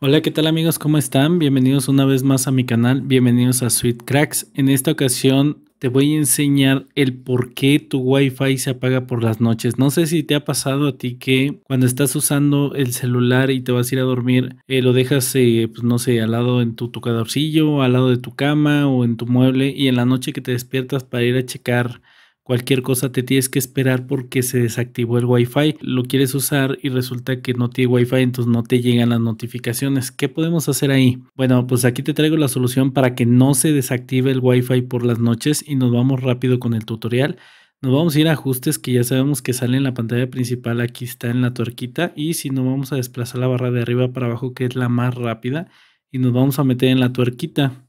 Hola, ¿qué tal amigos? ¿Cómo están? Bienvenidos una vez más a mi canal, bienvenidos a Sweet Cracks. En esta ocasión te voy a enseñar el por qué tu Wi-Fi se apaga por las noches. No sé si te ha pasado a ti que cuando estás usando el celular y te vas a ir a dormir, eh, lo dejas, eh, pues no sé, al lado en tu tocadorcillo, al lado de tu cama o en tu mueble y en la noche que te despiertas para ir a checar cualquier cosa te tienes que esperar porque se desactivó el Wi-Fi. Lo quieres usar y resulta que no tiene Wi-Fi, entonces no te llegan las notificaciones. ¿Qué podemos hacer ahí? Bueno, pues aquí te traigo la solución para que no se desactive el Wi-Fi por las noches y nos vamos rápido con el tutorial. Nos vamos a ir a ajustes que ya sabemos que sale en la pantalla principal, aquí está en la tuerquita y si no vamos a desplazar la barra de arriba para abajo que es la más rápida y nos vamos a meter en la tuerquita.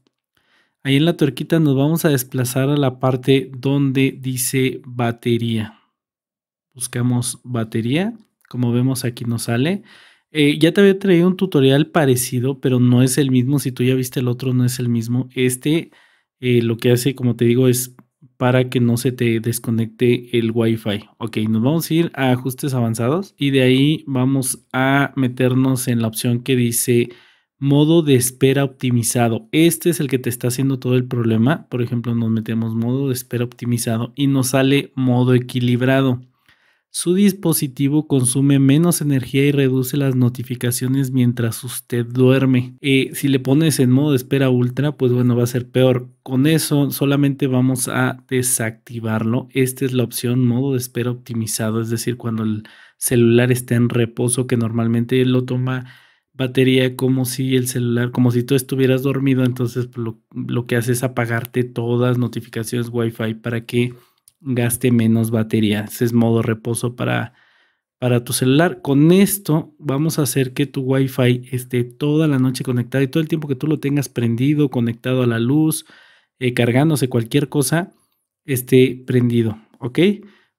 Ahí en la tuerquita nos vamos a desplazar a la parte donde dice batería. Buscamos batería. Como vemos aquí nos sale. Eh, ya te había traído un tutorial parecido, pero no es el mismo. Si tú ya viste el otro, no es el mismo. Este eh, lo que hace, como te digo, es para que no se te desconecte el Wi-Fi. Ok, nos vamos a ir a ajustes avanzados y de ahí vamos a meternos en la opción que dice modo de espera optimizado. Este es el que te está haciendo todo el problema. Por ejemplo, nos metemos modo de espera optimizado y nos sale modo equilibrado. Su dispositivo consume menos energía y reduce las notificaciones mientras usted duerme. Eh, si le pones en modo de espera ultra, pues bueno, va a ser peor. Con eso solamente vamos a desactivarlo. Esta es la opción modo de espera optimizado, es decir, cuando el celular está en reposo, que normalmente lo toma batería como si el celular, como si tú estuvieras dormido, entonces lo, que hace es apagarte todas notificaciones Wi-Fi para que gaste menos batería. Ese es modo reposo para, para tu celular. Con esto vamos a hacer que tu Wi-Fi esté toda la noche conectado y todo el tiempo que tú lo tengas prendido, conectado a la luz, eh, cargándose cualquier cosa, esté prendido. ¿Ok?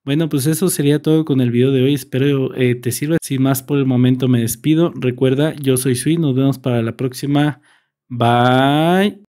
Bueno, pues eso sería todo con el video de hoy. Espero eh, te sirva. Sin más por el momento me despido. Recuerda, yo soy Sui. Nos vemos para la próxima. Bye.